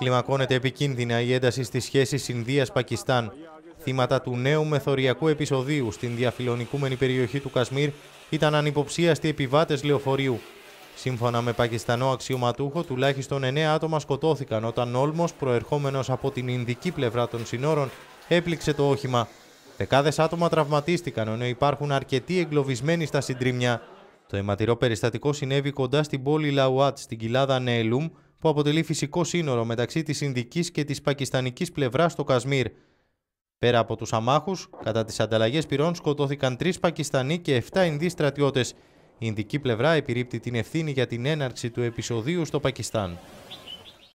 Κλιμακώνεται επικίνδυνα η ένταση στις σχεσεις ινδιας Ινδίας-Πακιστάν. Θύματα του νέου μεθοριακού επεισοδίου στην διαφιλονικούμενη περιοχή του Κασμίρ ήταν ανυποψίαστοι επιβάτες λεωφορείου. Σύμφωνα με Πακιστανό αξιωματούχο, τουλάχιστον 9 άτομα σκοτώθηκαν όταν όλμος προερχόμενος από την Ινδική πλευρά των συνόρων έπληξε το όχημα. Δεκάδες άτομα τραυματίστηκαν, ενώ υπάρχουν αρκετοί εγκλωβισμένοι στα συντρίμια. Το αιματηρό περιστατικό συνέβη κοντά στην πόλη Λαουάτ, στην κοιλάδα Νέλουμ, που αποτελεί φυσικό σύνορο μεταξύ της Ινδικής και της Πακιστανικής πλευράς στο Κασμίρ. Πέρα από τους αμάχους, κατά τις ανταλλαγές πυρών σκοτώθηκαν τρεις Πακιστανοί και 7 Ινδοί στρατιώτες. Η Ινδική πλευρά επιρρύπτει την ευθύνη για την έναρξη του επεισοδίου στο Πακιστάν.